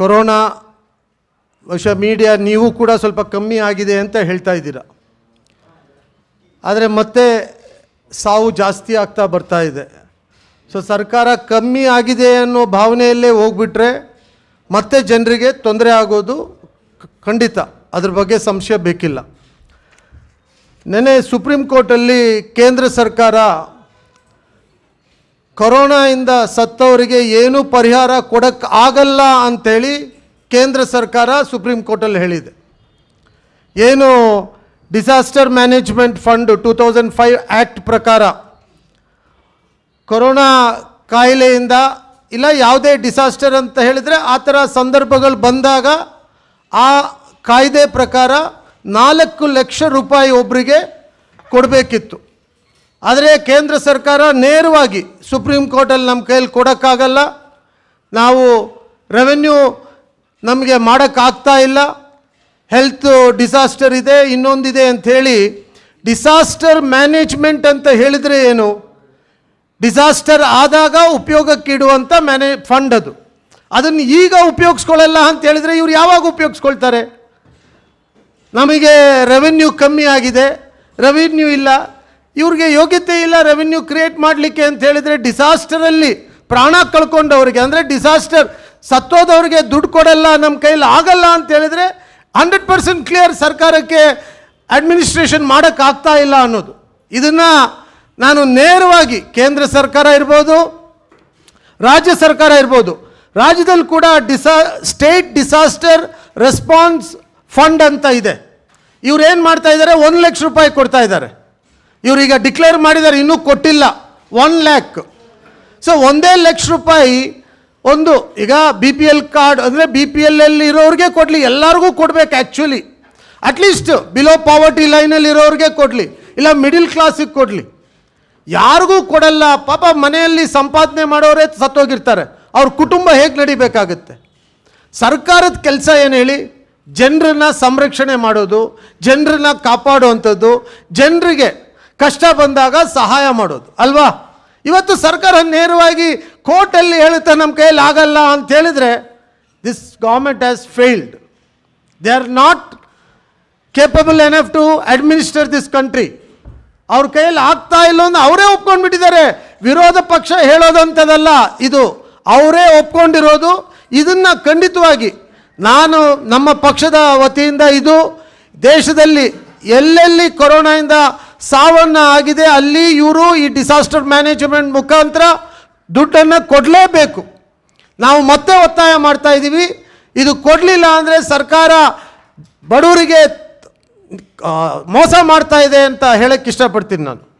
corona ವರ್ಷ media ನೀವು ಕೂಡ ಸ್ವಲ್ಪ ಕಮ್ಮಿ ಆಗಿದೆ ಅಂತ ಹೇಳ್ತಾ ಇದ್ದೀರ ಆದರೆ ಮತ್ತೆ ಸಾವು ಜಾಸ್ತಿ ಆಗ್ತಾ ಬರ್ತಾ ಇದೆ ಸೊ ಸರ್ಕಾರ ಕಮ್ಮಿ ಆಗಿದೆ ಅನ್ನೋ ಭಾವನೆಯಲ್ಲೇ ಹೋಗ್ಬಿಟ್ರೆ ಮತ್ತೆ ಜನರಿಗೆ ತೊಂದರೆ ಆಗೋದು ಖಂಡಿತ ಅದ್ರ ಬಗ್ಗೆ ಸಂಶಯ ಬೇಕಿಲ್ಲ ನೆನೆ ಸುಪ್ರೀಂ ಕೋರ್ಟಲ್ಲಿ ಕೇಂದ್ರ ಸರ್ಕಾರ ಕೊರೋನಾ ಇಂದ ಸತ್ತವರಿಗೆ ಏನೂ ಪರಿಹಾರ ಕೊಡಕ್ಕೆ ಆಗಲ್ಲ ಅಂಥೇಳಿ ಕೇಂದ್ರ ಸರ್ಕಾರ ಸುಪ್ರೀಂ ಕೋರ್ಟಲ್ಲಿ ಹೇಳಿದೆ ಏನು disaster management fund two thousand five act ಪ್ರಕಾರ ಕೊರೋನಾ ಕಾಯಿಲೆಯಿಂದ ಇಲ್ಲ ಯಾವುದೇ ಡಿಸಾಸ್ಟರ್ ಅಂತ ಹೇಳಿದರೆ ಆ ಥರ ಸಂದರ್ಭಗಳು ಬಂದಾಗ ಆ ಕಾಯ್ದೆ ಪ್ರಕಾರ ನಾಲ್ಕು ಲಕ್ಷ ರೂಪಾಯಿ ಒಬ್ಬರಿಗೆ ಕೊಡಬೇಕಿತ್ತು ಆದರೆ ಕೇಂದ್ರ ಸರ್ಕಾರ ನೇರವಾಗಿ ಸುಪ್ರೀಂ ಕೋರ್ಟಲ್ಲಿ ನಮ್ಮ ಕೈಯಲ್ಲಿ ಕೊಡೋಕ್ಕಾಗಲ್ಲ ನಾವು ರೆವೆನ್ಯೂ ನಮಗೆ ಮಾಡೋಕ್ಕಾಗ್ತಾ ಇಲ್ಲ ಹೆಲ್ತ್ ಡಿಸಾಸ್ಟರ್ ಇದೆ ಇನ್ನೊಂದಿದೆ ಅಂಥೇಳಿ ಡಿಸಾಸ್ಟರ್ ಮ್ಯಾನೇಜ್ಮೆಂಟ್ ಅಂತ ಹೇಳಿದರೆ ಏನು ಡಿಸಾಸ್ಟರ್ ಆದಾಗ ಉಪಯೋಗಕ್ಕಿಡುವಂಥ ಮ್ಯಾನೇ ಫಂಡ್ ಅದು ಅದನ್ನು ಈಗ ಉಪಯೋಗಿಸ್ಕೊಳ್ಳಲ್ಲ ಅಂತ ಹೇಳಿದರೆ ಇವ್ರು ಯಾವಾಗ ಉಪಯೋಗಿಸ್ಕೊಳ್ತಾರೆ ನಮಗೆ ರೆವೆನ್ಯೂ ಕಮ್ಮಿ ಆಗಿದೆ ರೆವೆನ್ಯೂ ಇಲ್ಲ ಇವ್ರಿಗೆ ಯೋಗ್ಯತೆ ಇಲ್ಲ ರೆವಿನ್ಯೂ ಕ್ರಿಯೇಟ್ ಮಾಡಲಿಕ್ಕೆ ಅಂತ ಹೇಳಿದರೆ ಡಿಸಾಸ್ಟರಲ್ಲಿ ಪ್ರಾಣ ಕಳ್ಕೊಂಡವ್ರಿಗೆ ಅಂದರೆ ಡಿಸಾಸ್ಟರ್ ಸತ್ತೋದವ್ರಿಗೆ ದುಡ್ಡು ಕೊಡಲ್ಲ ನಮ್ಮ ಕೈಲಿ ಆಗಲ್ಲ ಅಂತ ಹೇಳಿದರೆ ಹಂಡ್ರೆಡ್ ಪರ್ಸೆಂಟ್ ಕ್ಲಿಯರ್ ಸರ್ಕಾರಕ್ಕೆ ಅಡ್ಮಿನಿಸ್ಟ್ರೇಷನ್ ಮಾಡೋಕ್ಕಾಗ್ತಾ ಇಲ್ಲ ಅನ್ನೋದು ಇದನ್ನು ನಾನು ನೇರವಾಗಿ ಕೇಂದ್ರ ಸರ್ಕಾರ ಇರ್ಬೋದು ರಾಜ್ಯ ಸರ್ಕಾರ ಇರ್ಬೋದು ರಾಜ್ಯದಲ್ಲಿ ಕೂಡ ಡಿಸಾ ಸ್ಟೇಟ್ ಡಿಸಾಸ್ಟರ್ ರೆಸ್ಪಾನ್ಸ್ ಫಂಡ್ ಅಂತ ಇದೆ ಇವ್ರು ಮಾಡ್ತಾ ಇದ್ದಾರೆ ಒಂದು ಲಕ್ಷ ರೂಪಾಯಿ ಕೊಡ್ತಾ ಇದ್ದಾರೆ ಇವರೀಗ ಡಿಕ್ಲೇರ್ ಮಾಡಿದ್ದಾರೆ ಇನ್ನೂ ಕೊಟ್ಟಿಲ್ಲ ಒನ್ ಲ್ಯಾಕ್ ಸೊ ಒಂದೇ ಲಕ್ಷ ರೂಪಾಯಿ ಒಂದು ಈಗ ಬಿ ಪಿ ಎಲ್ ಕಾರ್ಡ್ ಅಂದರೆ ಬಿ ಪಿ ಎಲ್ ಅಲ್ಲಿ ಇರೋರಿಗೆ ಕೊಡಲಿ ಎಲ್ಲರಿಗೂ ಕೊಡಬೇಕು ಆ್ಯಕ್ಚುಲಿ ಅಟ್ಲೀಸ್ಟ್ ಬಿಲೋ ಪಾವರ್ಟಿ ಲೈನಲ್ಲಿ ಇರೋರಿಗೆ ಕೊಡಲಿ ಇಲ್ಲ ಮಿಡಿಲ್ ಕ್ಲಾಸಿಗೆ ಕೊಡಲಿ ಯಾರಿಗೂ ಕೊಡಲ್ಲ ಪಾಪ ಮನೆಯಲ್ಲಿ ಸಂಪಾದನೆ ಮಾಡೋರೇ ಸತ್ತೋಗಿರ್ತಾರೆ ಅವ್ರ ಕುಟುಂಬ ಹೇಗೆ ನಡಿಬೇಕಾಗುತ್ತೆ ಸರ್ಕಾರದ ಕೆಲಸ ಏನು ಹೇಳಿ ಜನರನ್ನ ಸಂರಕ್ಷಣೆ ಮಾಡೋದು ಜನರನ್ನ ಕಾಪಾಡುವಂಥದ್ದು ಜನರಿಗೆ ಕಷ್ಟ ಬಂದಾಗ ಸಹಾಯ ಮಾಡೋದು ಅಲ್ವಾ ಇವತ್ತು ಸರ್ಕಾರ ನೇರವಾಗಿ ಕೋರ್ಟಲ್ಲಿ ಹೇಳುತ್ತೆ ನಮ್ಮ ಕೈಯಲ್ಲಿ ಆಗಲ್ಲ ಅಂತ ಹೇಳಿದರೆ this government has failed they are not capable enough to administer this country ಅವ್ರ ಕೈಯಲ್ಲಿ ಆಗ್ತಾ ಇಲ್ಲ ಅಂದ್ರೆ ಅವರೇ ಒಪ್ಕೊಂಡ್ಬಿಟ್ಟಿದ್ದಾರೆ ವಿರೋಧ ಪಕ್ಷ ಹೇಳೋದು ಇದು ಅವರೇ ಒಪ್ಕೊಂಡಿರೋದು ಇದನ್ನು ಖಂಡಿತವಾಗಿ ನಾನು ನಮ್ಮ ಪಕ್ಷದ ವತಿಯಿಂದ ಇದು ದೇಶದಲ್ಲಿ ಎಲ್ಲೆಲ್ಲಿ ಕೊರೋನಾಯಿಂದ ಸಾವನ್ನ ಆಗಿದೆ ಅಲ್ಲಿ ಇವರು ಈ ಡಿಸಾಸ್ಟರ್ ಮ್ಯಾನೇಜ್ಮೆಂಟ್ ಮುಖಾಂತರ ದುಡ್ಡನ್ನು ಕೊಡಲೇಬೇಕು ನಾವು ಮತ್ತೆ ಒತ್ತಾಯ ಮಾಡ್ತಾ ಇದ್ದೀವಿ ಇದು ಕೊಡಲಿಲ್ಲ ಅಂದರೆ ಸರ್ಕಾರ ಬಡವರಿಗೆ ಮೋಸ ಮಾಡ್ತಾ ಇದೆ ಅಂತ ಹೇಳಕ್ಕೆ ಇಷ್ಟಪಡ್ತೀನಿ ನಾನು